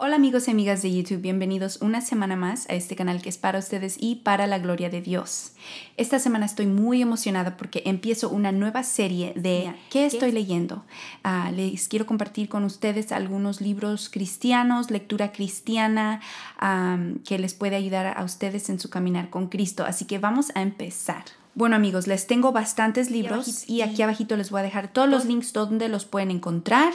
Hola amigos y amigas de YouTube, bienvenidos una semana más a este canal que es para ustedes y para la gloria de Dios. Esta semana estoy muy emocionada porque empiezo una nueva serie de ¿Qué estoy leyendo? Ah, les quiero compartir con ustedes algunos libros cristianos, lectura cristiana, que les puede ayudar a ustedes en su caminar con Cristo. Así que vamos a empezar. Bueno amigos, les tengo bastantes libros y aquí abajito les voy a dejar todos los links donde los pueden encontrar.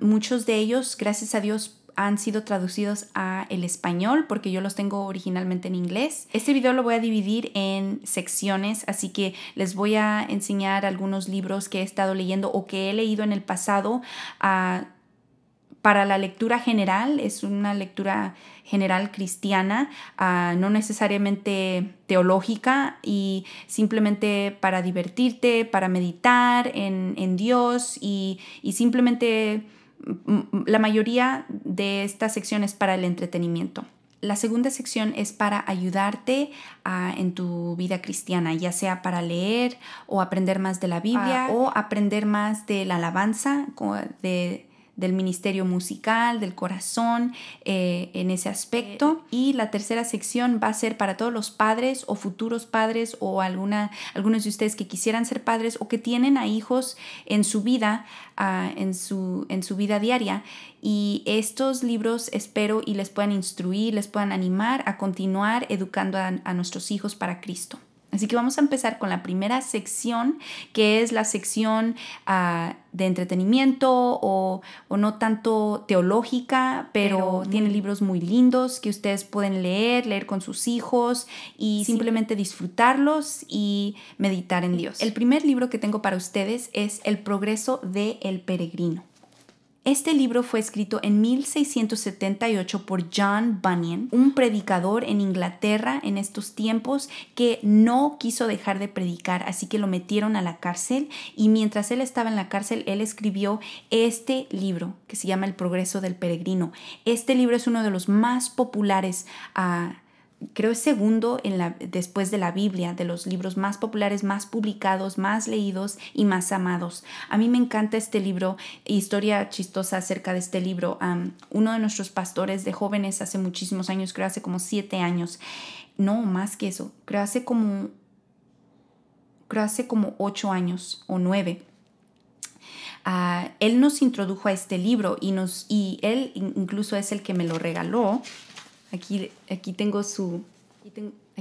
muchos de ellos, gracias a Dios, han sido traducidos a el español porque yo los tengo originalmente en inglés. Este video lo voy a dividir en secciones, así que les voy a enseñar algunos libros que he estado leyendo o que he leído en el pasado. Ah, para la lectura general, es una lectura general cristiana, ah, no necesariamente teológica y simplemente para divertirte, para meditar en, Dios y, y simplemente la mayoría de esta sección es para el entretenimiento. La segunda sección es para ayudarte ah, en tu vida cristiana, ya sea para leer o aprender más de la Biblia ah. o aprender más de la alabanza, de del ministerio musical, del corazón, eh, en ese aspecto. Y la tercera sección va a ser para todos los padres o futuros padres o alguna, algunos de ustedes que quisieran ser padres o que tienen a hijos en su vida, ah, en, su, en su vida diaria. Y estos libros espero y les puedan instruir, les puedan animar a continuar educando a nuestros hijos para Cristo. Así que vamos a empezar con la primera sección, que es la sección ah, de entretenimiento o, no tanto teológica, pero, tiene libros muy lindos que ustedes pueden leer, leer con sus hijos y simplemente disfrutarlos y meditar en Dios. El primer libro que tengo para ustedes es El progreso del El peregrino. Este libro fue escrito en 1678 por John Bunyan, un predicador en Inglaterra en estos tiempos que no quiso dejar de predicar, así que lo metieron a la cárcel y mientras él estaba en la cárcel, él escribió este libro que se llama El progreso del peregrino. Este libro es uno de los más populares. a... Ah, creo es segundo en la, después de la Biblia, de los libros más populares, más publicados, más leídos y más amados. A mí me encanta este libro, historia chistosa acerca de este libro. uno de nuestros pastores de jóvenes hace muchísimos años, creo hace como siete años, no más que eso, creo hace como, creo hace como ocho años o nueve. Ah, él nos introdujo a este libro y, nos, y él incluso es el que me lo regaló aquí, aquí tengo su...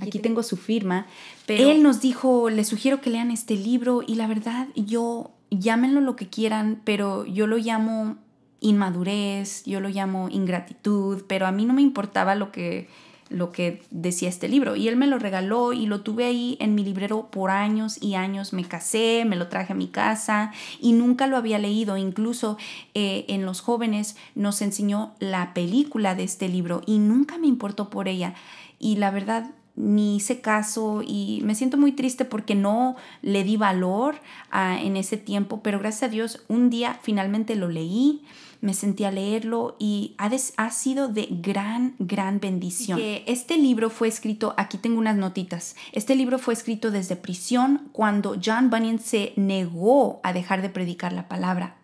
Aquí, tengo su firma. Pero él nos dijo, les sugiero que lean este libro y la verdad yo, llámenlo lo que quieran, pero yo lo llamo inmadurez, yo lo llamo ingratitud, pero a mí no me importaba lo que lo que decía este libro. Y él me lo regaló y lo tuve ahí en mi librero por años y años. Me casé, me lo traje a mi casa y nunca lo había leído. Incluso eh, en Los jóvenes nos enseñó la película de este libro y nunca me importó por ella. Y la verdad ni hice caso y me siento muy triste porque no le di valor en ese tiempo, pero gracias a Dios un día finalmente lo leí me sentía a leerlo y ha, ha sido de gran, gran bendición. este libro fue escrito, aquí tengo unas notitas, este libro fue escrito desde prisión cuando John Bunyan se negó a dejar de predicar la palabra.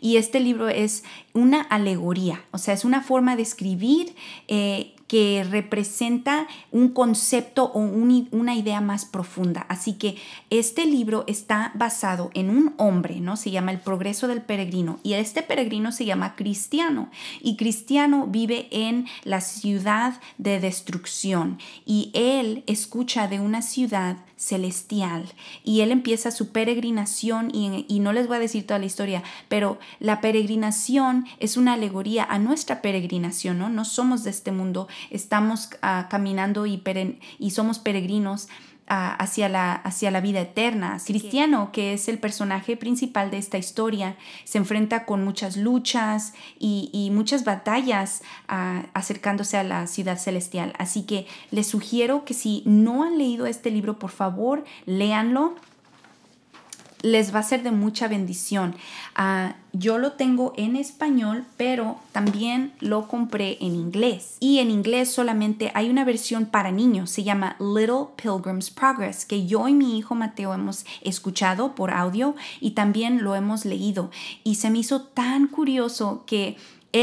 Y este libro es una alegoría, o sea, es una forma de escribir eh, que representa un concepto o una idea más profunda. Así que este libro está basado en un hombre, ¿no? Se llama El progreso del peregrino y este peregrino se llama Cristiano y Cristiano vive en la ciudad de destrucción y él escucha de una ciudad celestial y él empieza su peregrinación y, y no les voy a decir toda la historia, pero la peregrinación es una alegoría a nuestra peregrinación, ¿no? No somos de este mundo, estamos ah, caminando y, somos peregrinos ah, hacia, la, hacia la vida eterna. Cristiano, que... es el personaje principal de esta historia, se enfrenta con muchas luchas y, muchas batallas ah, acercándose a la ciudad celestial. Así que les sugiero que si no han leído este libro, por favor, léanlo les va a ser de mucha bendición. Ah, yo lo tengo en español, pero también lo compré en inglés. Y en inglés solamente hay una versión para niños, se llama Little Pilgrim's Progress, que yo y mi hijo Mateo hemos escuchado por audio y también lo hemos leído. Y se me hizo tan curioso que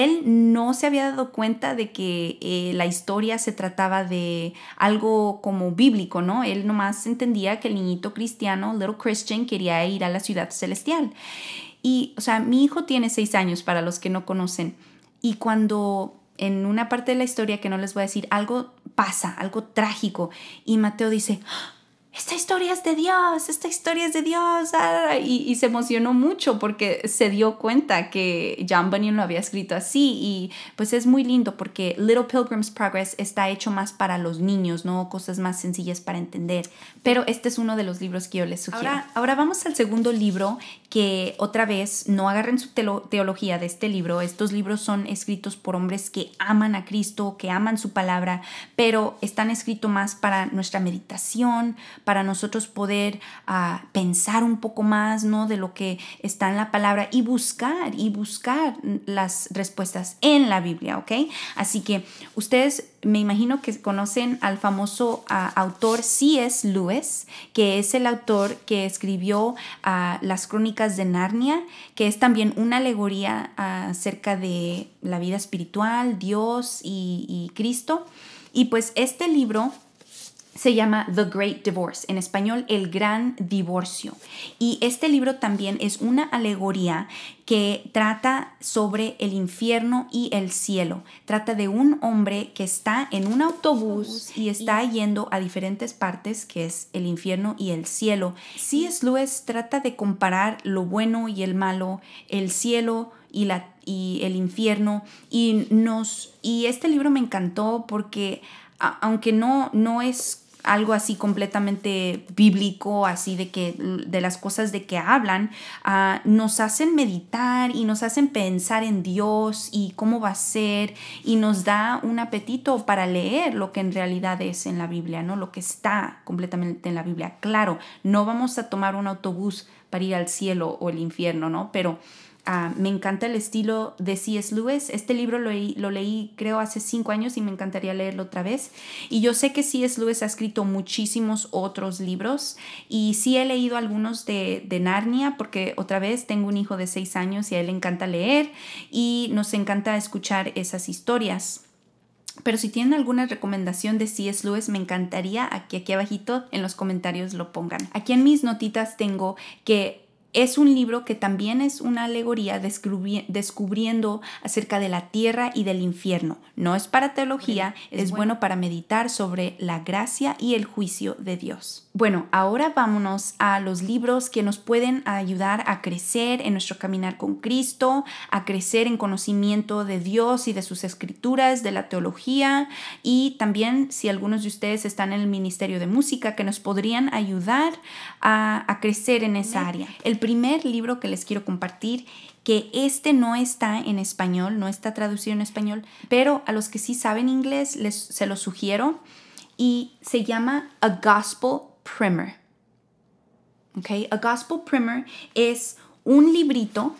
él no se había dado cuenta de que eh, la historia se trataba de algo como bíblico, ¿no? Él nomás entendía que el niñito cristiano, Little Christian, quería ir a la ciudad celestial. Y, o sea, mi hijo tiene seis años, para los que no conocen. Y cuando en una parte de la historia que no les voy a decir, algo pasa, algo trágico. Y Mateo dice, esta historia es de Dios, esta historia es de Dios. Ah, y, se emocionó mucho porque se dio cuenta que John Bunyan lo había escrito así. Y pues es muy lindo porque Little Pilgrim's Progress está hecho más para los niños, ¿no? Cosas más sencillas para entender. Pero este es uno de los libros que yo les sugiero. Ahora, ahora vamos al segundo libro que otra vez no agarren su teología de este libro. Estos libros son escritos por hombres que aman a Cristo, que aman su palabra, pero están escritos más para nuestra meditación, para nosotros poder ah, pensar un poco más ¿no? de lo que está en la palabra y buscar y buscar las respuestas en la Biblia, ¿ok? Así que ustedes me imagino que conocen al famoso ah, autor C.S. Lewis, que es el autor que escribió ah, las crónicas de Narnia, que es también una alegoría acerca de la vida espiritual, Dios y Cristo. Y pues este libro se llama The Great Divorce, en español El Gran Divorcio. Y este libro también es una alegoría que trata sobre el infierno y el cielo. Trata de un hombre que está en un autobús y está yendo a diferentes partes, que es el infierno y el cielo. C.S. Lewis trata de comparar lo bueno y el malo, el cielo y la y el infierno y nos y este libro me encantó porque aunque no no es algo así completamente bíblico, así de que de las cosas de que hablan, ah, nos hacen meditar y nos hacen pensar en Dios y cómo va a ser y nos da un apetito para leer lo que en realidad es en la Biblia, ¿no? Lo que está completamente en la Biblia. Claro, no vamos a tomar un autobús para ir al cielo o el infierno, ¿no? Pero Ah, me encanta el estilo de C.S. Lewis. Este libro lo, leí creo hace cinco años y me encantaría leerlo otra vez. Y yo sé que C.S. Lewis ha escrito muchísimos otros libros y sí he leído algunos de, Narnia porque otra vez tengo un hijo de seis años y a él le encanta leer y nos encanta escuchar esas historias. Pero si tienen alguna recomendación de C.S. Lewis, me encantaría aquí, aquí abajito en los comentarios lo pongan. Aquí en mis notitas tengo que es un libro que también es una alegoría descubriendo acerca de la tierra y del infierno. No es para teología, es, bueno. para meditar sobre la gracia y el juicio de Dios. Bueno, ahora vámonos a los libros que nos pueden ayudar a crecer en nuestro caminar con Cristo, a crecer en conocimiento de Dios y de sus escrituras, de la teología y también si algunos de ustedes están en el Ministerio de Música que nos podrían ayudar a, crecer en esa área. El primer libro que les quiero compartir, que este no está en español, no está traducido en español, pero a los que sí saben inglés les, se lo sugiero y se llama A Gospel Primer. Okay? A Gospel Primer es un librito,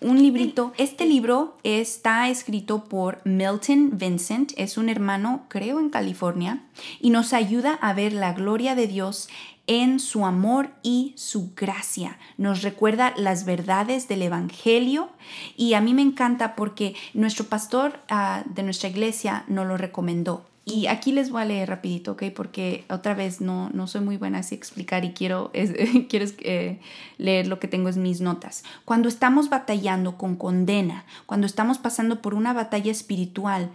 un librito. Este libro está escrito por Milton Vincent, es un hermano, creo, en California, y nos ayuda a ver la gloria de Dios en su amor y su gracia. Nos recuerda las verdades del Evangelio y a mí me encanta porque nuestro pastor ah, de nuestra iglesia nos lo recomendó. Y aquí les voy a leer rapidito, ¿ok? Porque otra vez no, no soy muy buena así explicar y quiero, es, quiero eh, leer lo que tengo en mis notas. Cuando estamos batallando con condena, cuando estamos pasando por una batalla espiritual,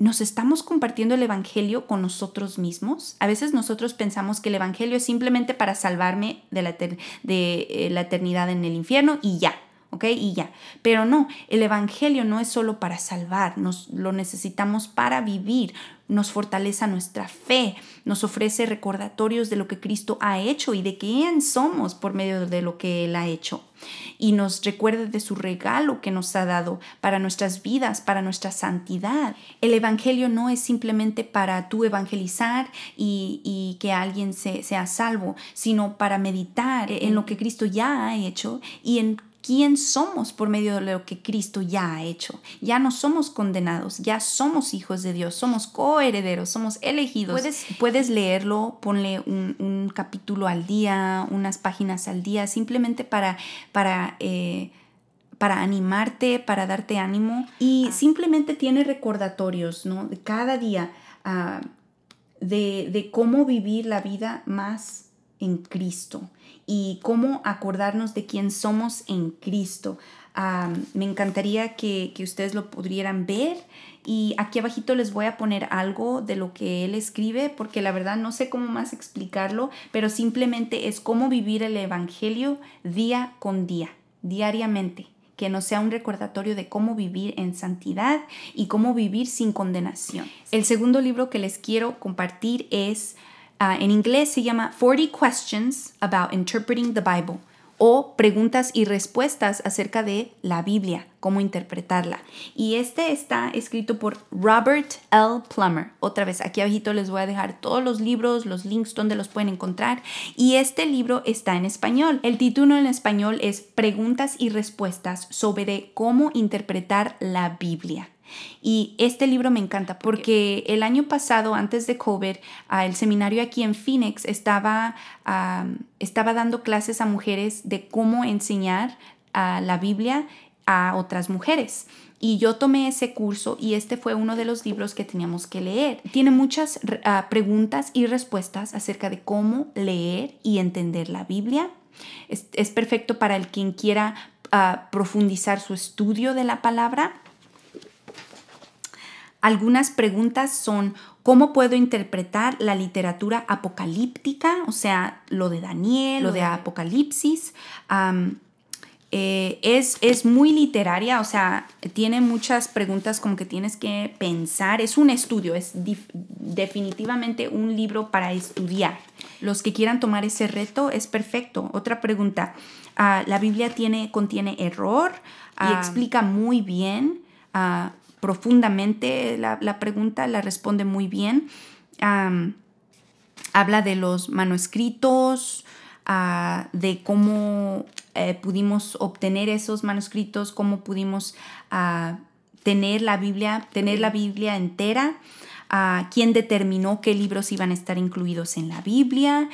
¿Nos estamos compartiendo el Evangelio con nosotros mismos? A veces nosotros pensamos que el Evangelio es simplemente para salvarme de la, de, eh, la eternidad en el infierno y ya, ¿ok? Y ya. Pero no, el Evangelio no es solo para salvar, nos, lo necesitamos para vivir, nos fortalece nuestra fe, nos ofrece recordatorios de lo que Cristo ha hecho y de quién somos por medio de lo que Él ha hecho. Y nos recuerda de su regalo que nos ha dado para nuestras vidas, para nuestra santidad. El Evangelio no es simplemente para tú evangelizar y, que alguien sea salvo, sino para meditar en lo que Cristo ya ha hecho y en quién somos por medio de lo que Cristo ya ha hecho. Ya no somos condenados, ya somos hijos de Dios, somos coherederos, somos elegidos. Puedes, leerlo, ponle un, capítulo al día, unas páginas al día, simplemente para, eh, animarte, para darte ánimo y ah. simplemente tiene recordatorios, ¿no? De cada día ah, de, cómo vivir la vida más en Cristo y cómo acordarnos de quién somos en Cristo. me encantaría que, ustedes lo pudieran ver y aquí abajito les voy a poner algo de lo que él escribe porque la verdad no sé cómo más explicarlo, pero simplemente es cómo vivir el Evangelio día con día, diariamente que no sea un recordatorio de cómo vivir en santidad y cómo vivir sin condenación. El segundo libro que les quiero compartir es Ah, en inglés se llama 40 Questions About Interpreting the Bible o preguntas y respuestas acerca de la Biblia, cómo interpretarla. Y este está escrito por Robert L. Plummer. Otra vez, aquí abajito les voy a dejar todos los libros, los links donde los pueden encontrar. Y este libro está en español. El título en español es Preguntas y respuestas sobre cómo interpretar la Biblia. Y este libro me encanta porque el año pasado, antes de COVID, el seminario aquí en Phoenix estaba, dando clases a mujeres de cómo enseñar ah, la Biblia a otras mujeres. Y yo tomé ese curso y este fue uno de los libros que teníamos que leer. Tiene muchas ah, preguntas y respuestas acerca de cómo leer y entender la Biblia. Es, perfecto para el quien quiera ah, profundizar su estudio de la palabra algunas preguntas son, ¿cómo puedo interpretar la literatura apocalíptica? O sea, lo de Daniel, lo de Apocalipsis. Eh, es, es, muy literaria, o sea, tiene muchas preguntas como que tienes que pensar. Es un estudio, es definitivamente un libro para estudiar. Los que quieran tomar ese reto es perfecto. Otra pregunta, ah, la Biblia tiene, contiene error ah, y explica muy bien. Ah, profundamente la, pregunta, la responde muy bien. habla de los manuscritos, ah, de cómo eh, pudimos obtener esos manuscritos, cómo pudimos ah, tener la Biblia, tener la Biblia entera quién determinó qué libros iban a estar incluidos en la Biblia,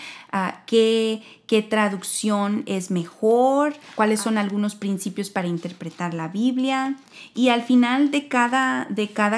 qué, traducción es mejor, cuáles son algunos principios para interpretar la Biblia. Y al final de cada,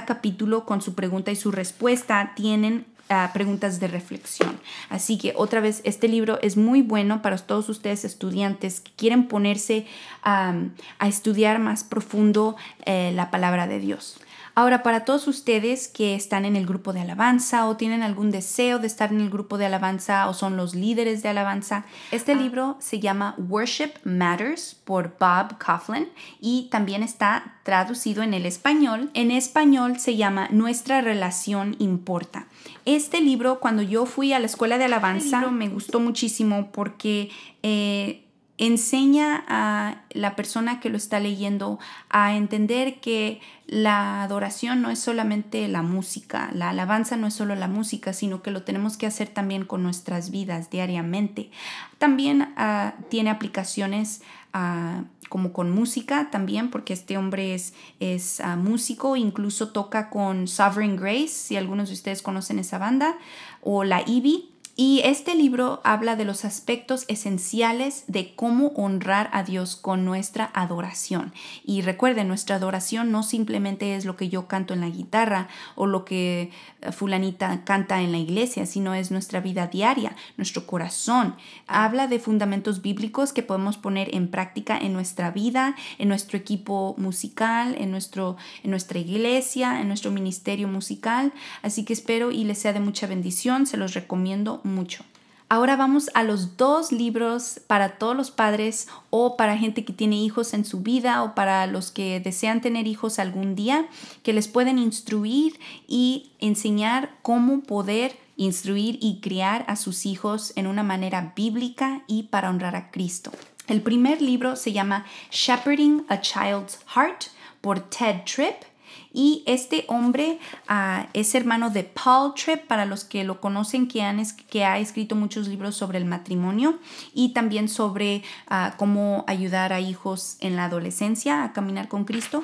capítulo, con su pregunta y su respuesta, tienen ah, preguntas de reflexión. Así que otra vez, este libro es muy bueno para todos ustedes estudiantes que quieren ponerse a estudiar más profundo eh, la palabra de Dios. Ahora, para todos ustedes que están en el grupo de alabanza o tienen algún deseo de estar en el grupo de alabanza o son los líderes de alabanza, este ah. libro se llama Worship Matters por Bob Coughlin y también está traducido en el español. En español se llama Nuestra relación importa. Este libro, cuando yo fui a la escuela de este alabanza, me gustó muchísimo porque... Eh, enseña a la persona que lo está leyendo a entender que la adoración no es solamente la música, la alabanza no es solo la música, sino que lo tenemos que hacer también con nuestras vidas diariamente. También ah, tiene aplicaciones ah, como con música también, porque este hombre es, ah, músico, incluso toca con Sovereign Grace, si algunos de ustedes conocen esa banda, o la Ivy y este libro habla de los aspectos esenciales de cómo honrar a Dios con nuestra adoración. Y recuerden, nuestra adoración no simplemente es lo que yo canto en la guitarra o lo que eh, fulanita canta en la iglesia, sino es nuestra vida diaria, nuestro corazón. Habla de fundamentos bíblicos que podemos poner en práctica en nuestra vida, en nuestro equipo musical, en, nuestro, en nuestra iglesia, en nuestro ministerio musical. Así que espero y les sea de mucha bendición. Se los recomiendo mucho. Ahora vamos a los dos libros para todos los padres o para gente que tiene hijos en su vida o para los que desean tener hijos algún día que les pueden instruir y enseñar cómo poder instruir y criar a sus hijos en una manera bíblica y para honrar a Cristo. El primer libro se llama Shepherding a Child's Heart por Ted Tripp y este hombre ah, es hermano de Paul Tripp, para los que lo conocen, que, que ha escrito muchos libros sobre el matrimonio y también sobre ah, cómo ayudar a hijos en la adolescencia a caminar con Cristo.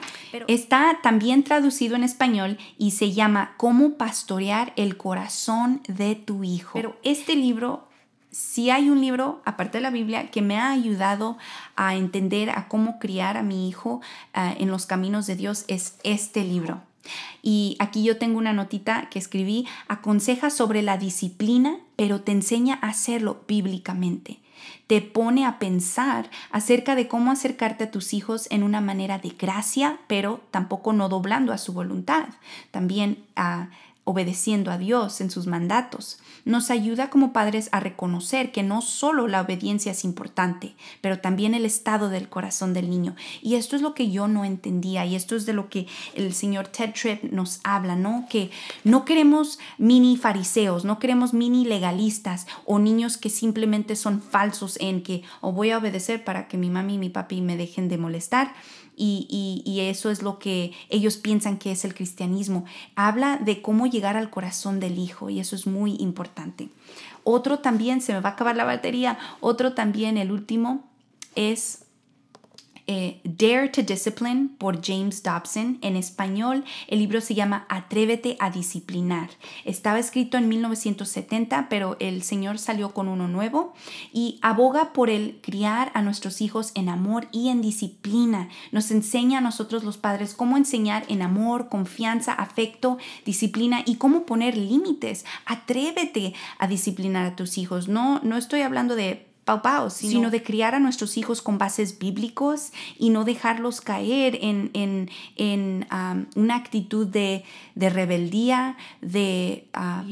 Está también traducido en español y se llama Cómo pastorear el corazón de tu hijo. Pero este libro si hay un libro, aparte de la Biblia, que me ha ayudado a entender a cómo criar a mi hijo ah, en los caminos de Dios, es este libro. Y aquí yo tengo una notita que escribí, aconseja sobre la disciplina, pero te enseña a hacerlo bíblicamente. Te pone a pensar acerca de cómo acercarte a tus hijos en una manera de gracia, pero tampoco no doblando a su voluntad. También a... Ah, obedeciendo a Dios en sus mandatos, nos ayuda como padres a reconocer que no solo la obediencia es importante, pero también el estado del corazón del niño. Y esto es lo que yo no entendía y esto es de lo que el señor Ted Tripp nos habla, ¿no? Que no queremos mini fariseos, no queremos mini legalistas o niños que simplemente son falsos en que o voy a obedecer para que mi mami y mi papi me dejen de molestar. Y, y eso es lo que ellos piensan que es el cristianismo. Habla de cómo llegar al corazón del hijo y eso es muy importante. Otro también, se me va a acabar la batería, otro también, el último, es eh, Dare to Discipline por James Dobson. En español, el libro se llama Atrévete a disciplinar. Estaba escrito en 1970, pero el señor salió con uno nuevo y aboga por el criar a nuestros hijos en amor y en disciplina. Nos enseña a nosotros los padres cómo enseñar en amor, confianza, afecto, disciplina y cómo poner límites. Atrévete a disciplinar a tus hijos. No, no estoy hablando de Pau, sino, de criar a nuestros hijos con bases bíblicos y no dejarlos caer en, una actitud de, de rebeldía, de, ah,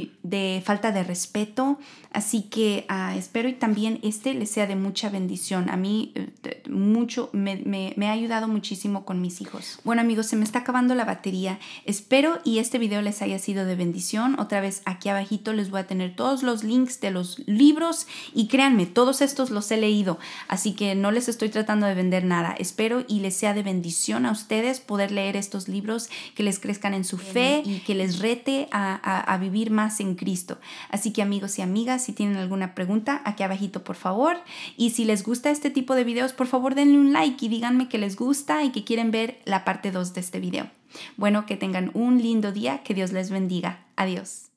falta de respeto. Así que ah, espero y también este les sea de mucha bendición. A mí eh, mucho, me, me ha ayudado muchísimo con mis hijos. Bueno amigos, se me está acabando la batería. Espero y este video les haya sido de bendición. Otra vez aquí abajito les voy a tener todos los links de los libros y créanme, todos estos los he leído, así que no les estoy tratando de vender nada. Espero y les sea de bendición a ustedes poder leer estos libros, que les crezcan en su fe y que les rete a, a vivir más en Cristo. Así que amigos y amigas, si tienen alguna pregunta, aquí abajito por favor. Y si les gusta este tipo de videos, por favor denle un like y díganme que les gusta y que quieren ver la parte 2 de este video. Bueno, que tengan un lindo día, que Dios les bendiga. Adiós.